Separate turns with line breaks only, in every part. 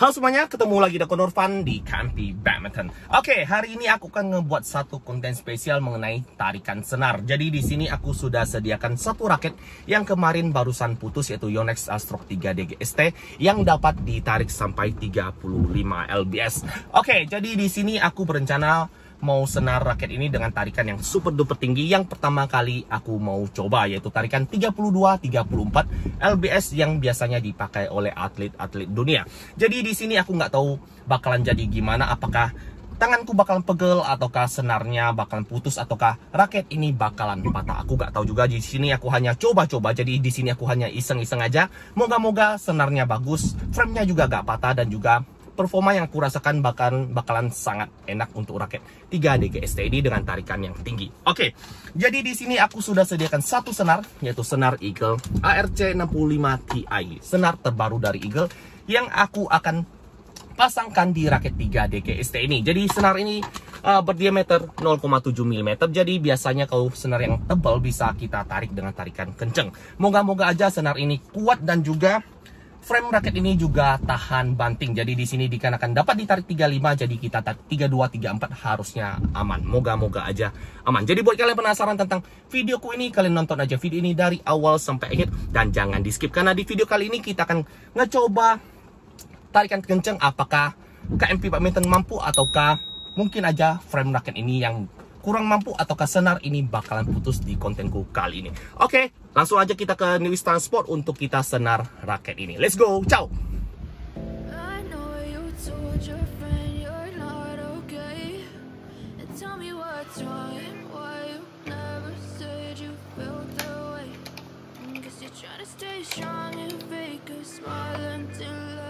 Halo semuanya, ketemu lagi dengan Norvan di Campy Badminton. Oke, hari ini aku akan ngebuat satu konten spesial mengenai tarikan senar. Jadi di sini aku sudah sediakan satu raket yang kemarin barusan putus yaitu Yonex Astrok 3 DGST yang dapat ditarik sampai 35 lbs. Oke, jadi di sini aku berencana mau senar raket ini dengan tarikan yang super duper tinggi yang pertama kali aku mau coba yaitu tarikan 32-34 LBS yang biasanya dipakai oleh atlet-atlet dunia. Jadi di sini aku nggak tahu bakalan jadi gimana apakah tanganku bakalan pegel ataukah senarnya bakalan putus ataukah raket ini bakalan patah aku nggak tahu juga di sini aku hanya coba-coba jadi di sini aku hanya iseng-iseng aja moga-moga senarnya bagus frame-nya juga gak patah dan juga performa yang kurasakan bahkan bakalan sangat enak untuk raket 3 STD dengan tarikan yang tinggi. Oke, jadi di sini aku sudah sediakan satu senar, yaitu senar Eagle ARC65 Ti, senar terbaru dari Eagle yang aku akan pasangkan di raket 3 DGST ini. Jadi senar ini uh, berdiameter 0,7 mm. Jadi biasanya kalau senar yang tebal bisa kita tarik dengan tarikan kenceng. Moga-moga aja senar ini kuat dan juga Frame raket ini juga tahan banting. Jadi di sini dikarenakan dapat ditarik 35 jadi kita 32 34 harusnya aman. Moga-moga aja aman. Jadi buat kalian penasaran tentang videoku ini kalian nonton aja video ini dari awal sampai akhir dan jangan di-skip karena di video kali ini kita akan ngecoba tarikan kenceng apakah KMP badminton mampu ataukah mungkin aja frame raket ini yang kurang mampu ataukah senar ini bakalan putus di kontenku kali ini. Oke, langsung aja kita ke New Transport untuk kita senar raket ini. Let's go, ciao! Try to stay strong and fake a smile until I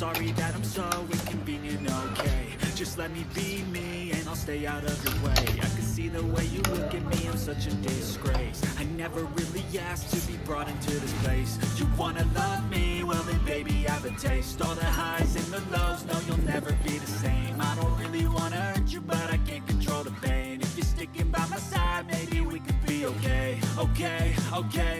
sorry that I'm so inconvenient, okay Just let me be me and I'll stay out of your way I can see the way you look at me, I'm such a disgrace I never really asked to be brought into this place You wanna love me? Well then baby I have a taste All the highs and the lows, no you'll never be the same I don't really wanna hurt you but I can't control the pain If you're sticking by my side, maybe we could be okay Okay, okay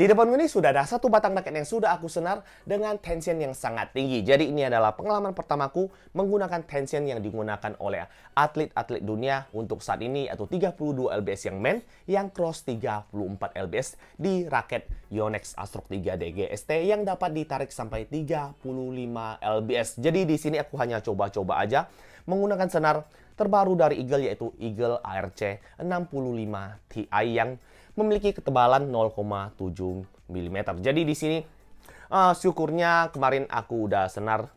Di depan gue ini sudah ada satu batang raket yang sudah aku senar dengan tension yang sangat tinggi. Jadi ini adalah pengalaman pertamaku menggunakan tension yang digunakan oleh atlet-atlet dunia untuk saat ini atau 32 LBS yang men yang cross 34 LBS di raket Yonex Astro 3 DGST yang dapat ditarik sampai 35 LBS. Jadi di sini aku hanya coba-coba aja menggunakan senar terbaru dari Eagle yaitu Eagle ARC 65 Ti yang memiliki ketebalan 0,7 mm. Jadi di sini uh, syukurnya kemarin aku udah senar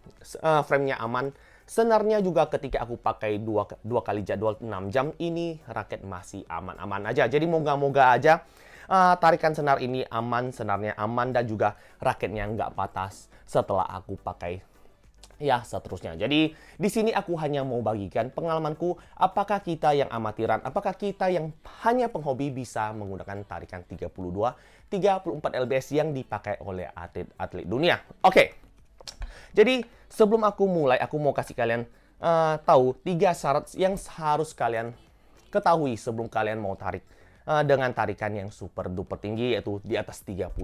uh, framenya aman. Senarnya juga ketika aku pakai dua, dua kali jadwal 6 jam ini raket masih aman-aman aja. Jadi moga-moga aja uh, tarikan senar ini aman, senarnya aman dan juga raketnya nggak patah setelah aku pakai ya seterusnya. Jadi di sini aku hanya mau bagikan pengalamanku apakah kita yang amatiran, apakah kita yang hanya penghobi bisa menggunakan tarikan 32 34 lbs yang dipakai oleh atlet-atlet dunia. Oke. Jadi sebelum aku mulai aku mau kasih kalian uh, tahu tiga syarat yang harus kalian ketahui sebelum kalian mau tarik uh, dengan tarikan yang super duper tinggi yaitu di atas 30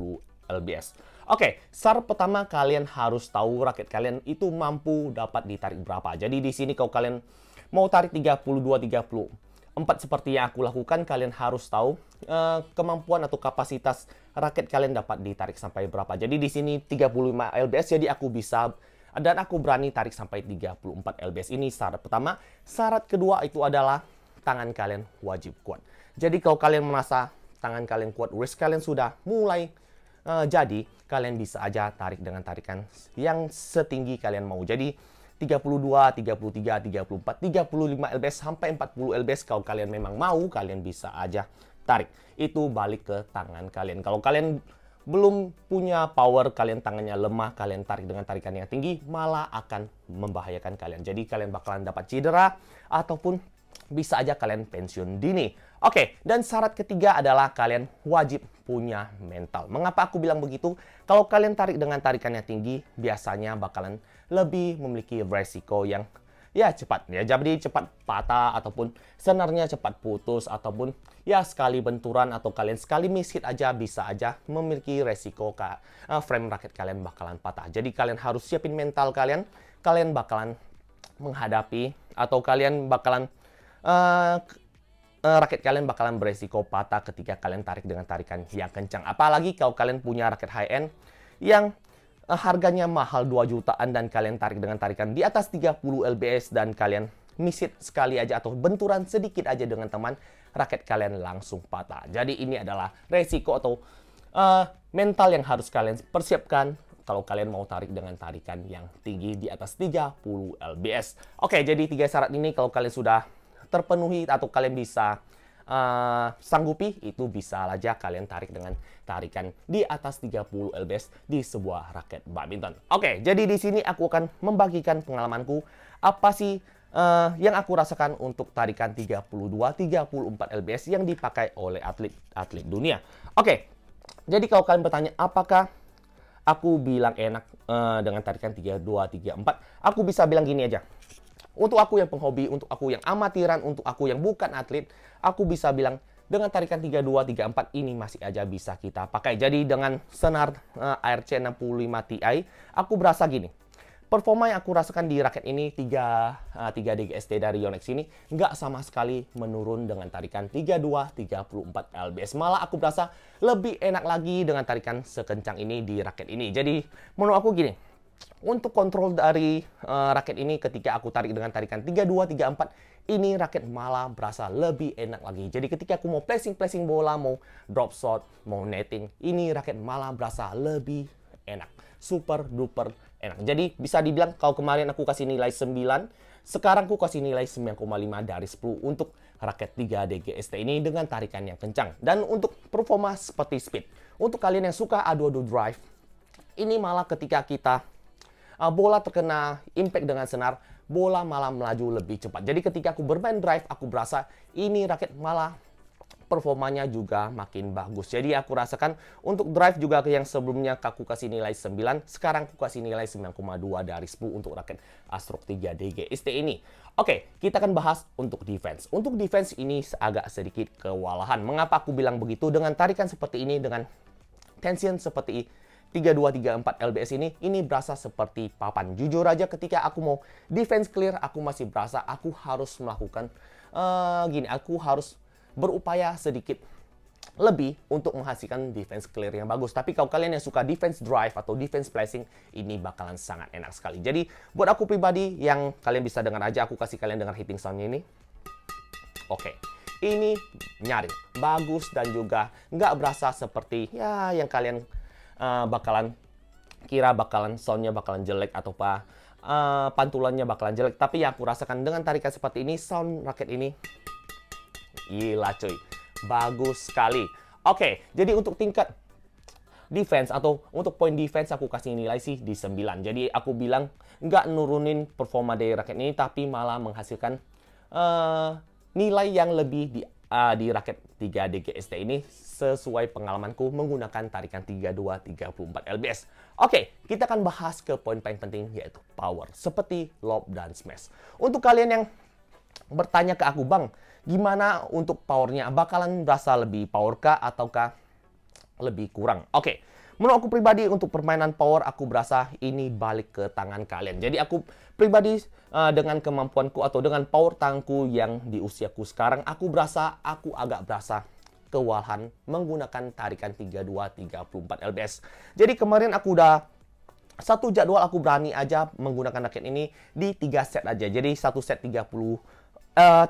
LBS. Oke, okay, pertama kalian harus tahu raket kalian itu mampu dapat ditarik berapa. Jadi di sini kalau kalian mau tarik 32, 30, empat seperti yang aku lakukan, kalian harus tahu uh, kemampuan atau kapasitas raket kalian dapat ditarik sampai berapa. Jadi di sini 35 LBS, jadi aku bisa dan aku berani tarik sampai 34 LBS. Ini syarat pertama. Syarat kedua itu adalah tangan kalian wajib kuat. Jadi kalau kalian merasa tangan kalian kuat, wrist kalian sudah mulai Uh, jadi kalian bisa aja tarik dengan tarikan yang setinggi kalian mau. Jadi 32, 33, 34, 35 lbs sampai 40 lbs kalau kalian memang mau kalian bisa aja tarik. Itu balik ke tangan kalian. Kalau kalian belum punya power, kalian tangannya lemah, kalian tarik dengan tarikan yang tinggi, malah akan membahayakan kalian. Jadi kalian bakalan dapat cedera ataupun bisa aja kalian pensiun dini. Oke, dan syarat ketiga adalah kalian wajib punya mental. Mengapa aku bilang begitu? Kalau kalian tarik dengan tarikannya tinggi, biasanya bakalan lebih memiliki resiko yang ya cepat ya jadi cepat patah ataupun senarnya cepat putus ataupun ya sekali benturan atau kalian sekali misit aja bisa aja memiliki resiko ke eh, frame raket kalian bakalan patah jadi kalian harus siapin mental kalian kalian bakalan menghadapi atau kalian bakalan uh, uh, eh, raket kalian bakalan beresiko patah ketika kalian tarik dengan tarikan yang kencang. Apalagi kalau kalian punya raket high-end yang uh, harganya mahal 2 jutaan dan kalian tarik dengan tarikan di atas 30 lbs dan kalian misit sekali aja atau benturan sedikit aja dengan teman, raket kalian langsung patah. Jadi ini adalah resiko atau uh, mental yang harus kalian persiapkan kalau kalian mau tarik dengan tarikan yang tinggi di atas 30 lbs. Oke, jadi tiga syarat ini kalau kalian sudah terpenuhi atau kalian bisa uh, sanggupi, itu bisa aja kalian tarik dengan tarikan di atas 30 lbs di sebuah raket badminton. Oke, jadi di sini aku akan membagikan pengalamanku apa sih uh, yang aku rasakan untuk tarikan 32 34 lbs yang dipakai oleh atlet atlet dunia. Oke. Jadi kalau kalian bertanya apakah aku bilang enak uh, dengan tarikan 32 34, aku bisa bilang gini aja untuk aku yang penghobi, untuk aku yang amatiran, untuk aku yang bukan atlet, aku bisa bilang dengan tarikan 32, 34 ini masih aja bisa kita pakai. Jadi dengan senar uh, ARC 65 Ti, aku berasa gini. Performa yang aku rasakan di raket ini 3, uh, 3 DGST dari Yonex ini nggak sama sekali menurun dengan tarikan 32, 34 LBS. Malah aku berasa lebih enak lagi dengan tarikan sekencang ini di raket ini. Jadi menurut aku gini, untuk kontrol dari uh, raket ini ketika aku tarik dengan tarikan 3 2 3 4 ini raket malah berasa lebih enak lagi. Jadi ketika aku mau placing placing bola, mau drop shot, mau netting, ini raket malah berasa lebih enak. Super duper enak. Jadi bisa dibilang kalau kemarin aku kasih nilai 9 sekarang aku kasih nilai 9,5 dari 10 untuk raket 3 DGST ini dengan tarikan yang kencang. Dan untuk performa seperti speed. Untuk kalian yang suka adu-adu drive, ini malah ketika kita Uh, bola terkena impact dengan senar, bola malah melaju lebih cepat. Jadi ketika aku bermain drive, aku berasa ini raket malah performanya juga makin bagus. Jadi aku rasakan untuk drive juga yang sebelumnya aku kasih nilai 9, sekarang aku kasih nilai 9,2 dari 10 untuk raket Astro 3 DGST ini. Oke, kita akan bahas untuk defense. Untuk defense ini agak sedikit kewalahan. Mengapa aku bilang begitu? Dengan tarikan seperti ini, dengan tension seperti ini 3234 LBS ini, ini berasa seperti papan. Jujur aja ketika aku mau defense clear, aku masih berasa aku harus melakukan, uh, gini, aku harus berupaya sedikit lebih untuk menghasilkan defense clear yang bagus. Tapi kalau kalian yang suka defense drive atau defense placing, ini bakalan sangat enak sekali. Jadi buat aku pribadi yang kalian bisa dengar aja, aku kasih kalian dengar hitting soundnya ini. Oke. Okay ini nyaring, bagus dan juga nggak berasa seperti ya yang kalian uh, bakalan kira bakalan soundnya bakalan jelek atau apa uh, pantulannya bakalan jelek tapi yang aku rasakan dengan tarikan seperti ini sound raket ini gila cuy bagus sekali oke okay, jadi untuk tingkat defense atau untuk poin defense aku kasih nilai sih di 9 jadi aku bilang nggak nurunin performa dari raket ini tapi malah menghasilkan uh, nilai yang lebih di uh, di raket 3 DGST ini sesuai pengalamanku menggunakan tarikan 32 34 LBS. Oke, kita akan bahas ke poin paling penting yaitu power seperti lob dan smash. Untuk kalian yang bertanya ke aku, "Bang, gimana untuk powernya? Bakalan berasa lebih power kah ataukah lebih kurang?" Oke. Menurut aku pribadi untuk permainan power aku berasa ini balik ke tangan kalian. Jadi aku pribadi uh, dengan kemampuanku atau dengan power tangku yang di usiaku sekarang aku berasa aku agak berasa kewalahan menggunakan tarikan 32 34 LBS. Jadi kemarin aku udah satu jadwal aku berani aja menggunakan raket ini di 3 set aja. Jadi satu set 30 uh,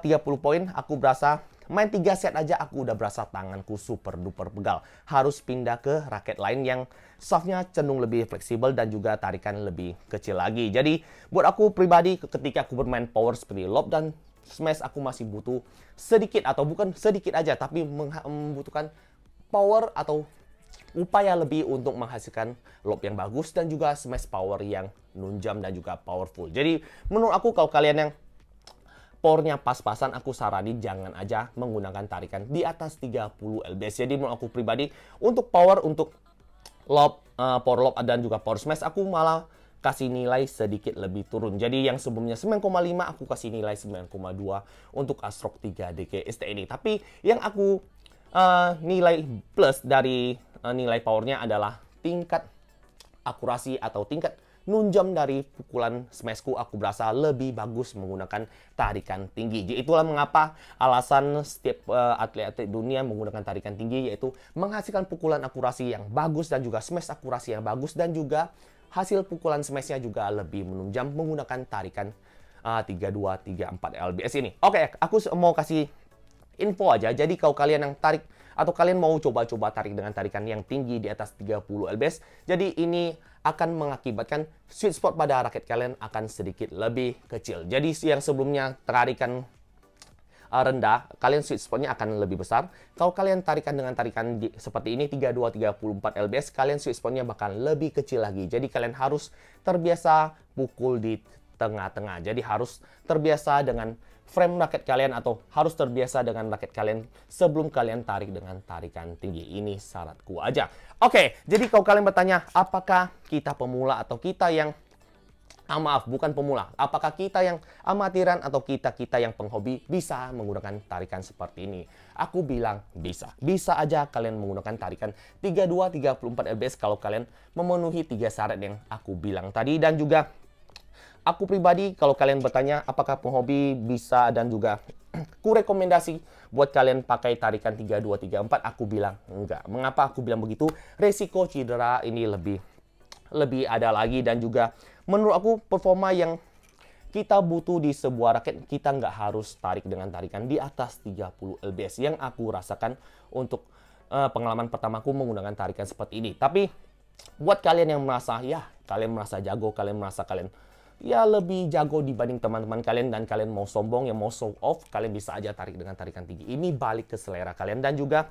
30 poin aku berasa Main 3 set aja aku udah berasa tanganku super duper pegal. Harus pindah ke raket lain yang softnya cenderung lebih fleksibel dan juga tarikan lebih kecil lagi. Jadi buat aku pribadi ketika aku bermain power seperti lob dan smash aku masih butuh sedikit atau bukan sedikit aja tapi membutuhkan power atau upaya lebih untuk menghasilkan lob yang bagus dan juga smash power yang nunjam dan juga powerful. Jadi menurut aku kalau kalian yang pornya pas-pasan aku saranin jangan aja menggunakan tarikan di atas 30 lbs. Jadi menurut aku pribadi untuk power untuk lob uh, power lob dan juga power smash aku malah kasih nilai sedikit lebih turun. Jadi yang sebelumnya 9,5 aku kasih nilai 9,2 untuk Astrok 3 DKST ini. Tapi yang aku uh, nilai plus dari uh, nilai powernya adalah tingkat akurasi atau tingkat nunjam dari pukulan smashku aku berasa lebih bagus menggunakan tarikan tinggi. jadi Itulah mengapa alasan setiap uh, atlet-atlet dunia menggunakan tarikan tinggi yaitu menghasilkan pukulan akurasi yang bagus dan juga smash akurasi yang bagus dan juga hasil pukulan smashnya juga lebih menunjam menggunakan tarikan uh, 3234 LBS ini. Oke, okay, aku mau kasih info aja. Jadi kalau kalian yang tarik atau kalian mau coba-coba tarik dengan tarikan yang tinggi di atas 30 lbs. Jadi ini akan mengakibatkan sweet spot pada raket kalian akan sedikit lebih kecil. Jadi yang sebelumnya tarikan uh, rendah, kalian sweet spotnya akan lebih besar. Kalau kalian tarikan dengan tarikan di, seperti ini 32 34 lbs, kalian sweet spotnya bahkan lebih kecil lagi. Jadi kalian harus terbiasa pukul di tengah-tengah. Jadi harus terbiasa dengan frame raket kalian atau harus terbiasa dengan raket kalian sebelum kalian tarik dengan tarikan tinggi. Ini syaratku aja. Oke, jadi kalau kalian bertanya apakah kita pemula atau kita yang ah, maaf bukan pemula. Apakah kita yang amatiran atau kita-kita yang penghobi bisa menggunakan tarikan seperti ini? Aku bilang bisa. Bisa aja kalian menggunakan tarikan 32 34 lbs kalau kalian memenuhi tiga syarat yang aku bilang tadi dan juga Aku pribadi kalau kalian bertanya apakah penghobi bisa dan juga ku rekomendasi buat kalian pakai tarikan 3234 aku bilang enggak. Mengapa aku bilang begitu? Resiko cedera ini lebih lebih ada lagi dan juga menurut aku performa yang kita butuh di sebuah raket kita nggak harus tarik dengan tarikan di atas 30 lbs yang aku rasakan untuk uh, pengalaman pertamaku menggunakan tarikan seperti ini tapi buat kalian yang merasa ya kalian merasa jago kalian merasa kalian ya lebih jago dibanding teman-teman kalian dan kalian mau sombong, ya mau show off, kalian bisa aja tarik dengan tarikan tinggi. Ini balik ke selera kalian dan juga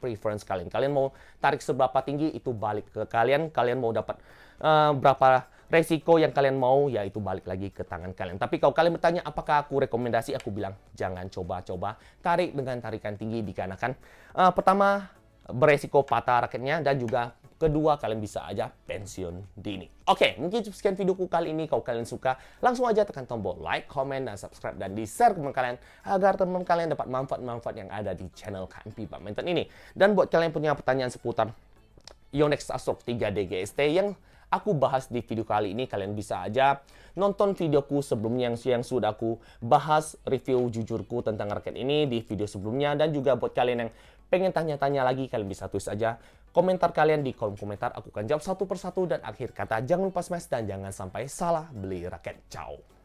preference kalian. Kalian mau tarik seberapa tinggi itu balik ke kalian. Kalian mau dapat uh, berapa resiko yang kalian mau yaitu balik lagi ke tangan kalian. Tapi kalau kalian bertanya apakah aku rekomendasi, aku bilang jangan coba-coba tarik dengan tarikan tinggi dikarenakan uh, pertama beresiko patah raketnya dan juga Kedua, kalian bisa aja pensiun dini. Oke, okay, mungkin sekian videoku kali ini. Kalau kalian suka, langsung aja tekan tombol like, comment, dan subscribe, dan di-share ke teman kalian agar teman kalian dapat manfaat-manfaat yang ada di channel KMP Badminton ini. Dan buat kalian punya pertanyaan seputar Yonex Asok 3 DGST yang aku bahas di video kali ini kalian bisa aja nonton videoku sebelumnya yang, yang sudah aku bahas review jujurku tentang raket ini di video sebelumnya dan juga buat kalian yang pengen tanya-tanya lagi kalian bisa tulis aja Komentar kalian di kolom komentar, aku akan jawab satu persatu. Dan akhir kata, jangan lupa smash dan jangan sampai salah beli raket. Ciao!